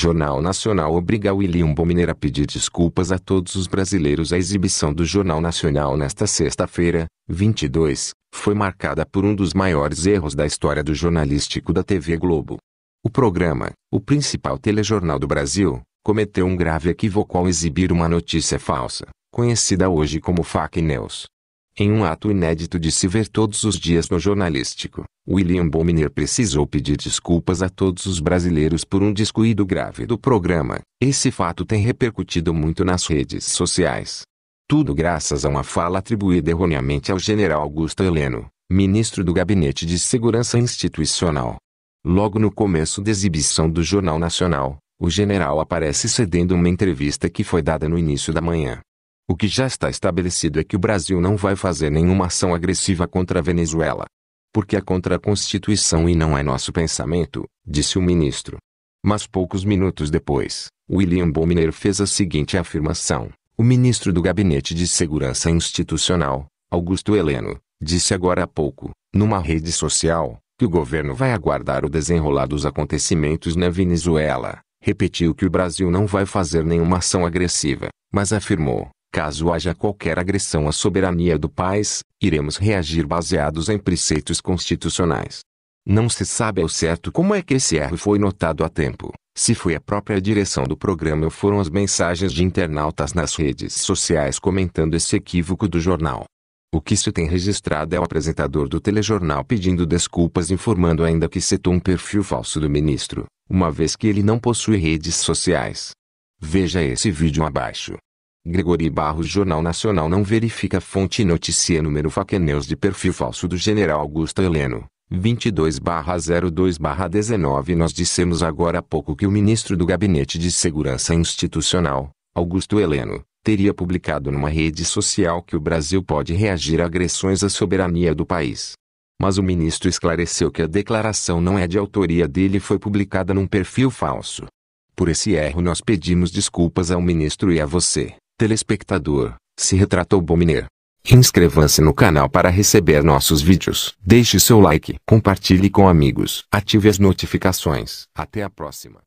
Jornal Nacional obriga o Ilimbo Mineiro a pedir desculpas a todos os brasileiros. A exibição do Jornal Nacional nesta sexta-feira, 22, foi marcada por um dos maiores erros da história do jornalístico da TV Globo. O programa, o principal telejornal do Brasil, cometeu um grave equívoco ao exibir uma notícia falsa, conhecida hoje como fake news, em um ato inédito de se ver todos os dias no jornalístico, William Bonner precisou pedir desculpas a todos os brasileiros por um descuido grave do programa. Esse fato tem repercutido muito nas redes sociais. Tudo graças a uma fala atribuída erroneamente ao general Augusto Heleno, ministro do Gabinete de Segurança Institucional. Logo no começo da exibição do Jornal Nacional, o general aparece cedendo uma entrevista que foi dada no início da manhã. O que já está estabelecido é que o Brasil não vai fazer nenhuma ação agressiva contra a Venezuela. Porque é contra a Constituição e não é nosso pensamento, disse o ministro. Mas poucos minutos depois, William Bonner fez a seguinte afirmação. O ministro do Gabinete de Segurança Institucional, Augusto Heleno, disse agora há pouco, numa rede social, que o governo vai aguardar o desenrolar dos acontecimentos na Venezuela. Repetiu que o Brasil não vai fazer nenhuma ação agressiva, mas afirmou: Caso haja qualquer agressão à soberania do país, iremos reagir baseados em preceitos constitucionais. Não se sabe ao certo como é que esse erro foi notado a tempo, se foi a própria direção do programa ou foram as mensagens de internautas nas redes sociais comentando esse equívoco do jornal. O que se tem registrado é o apresentador do telejornal pedindo desculpas informando ainda que citou um perfil falso do ministro, uma vez que ele não possui redes sociais. Veja esse vídeo abaixo. Gregori Barros Jornal Nacional não verifica fonte notícia número Faqueneus de perfil falso do general Augusto Heleno. 22/02/19 Nós dissemos agora há pouco que o ministro do Gabinete de Segurança Institucional, Augusto Heleno, teria publicado numa rede social que o Brasil pode reagir a agressões à soberania do país. Mas o ministro esclareceu que a declaração não é de autoria dele e foi publicada num perfil falso. Por esse erro nós pedimos desculpas ao ministro e a você. Telespectador, se retratou Bominer. Inscreva-se no canal para receber nossos vídeos. Deixe seu like, compartilhe com amigos, ative as notificações. Até a próxima.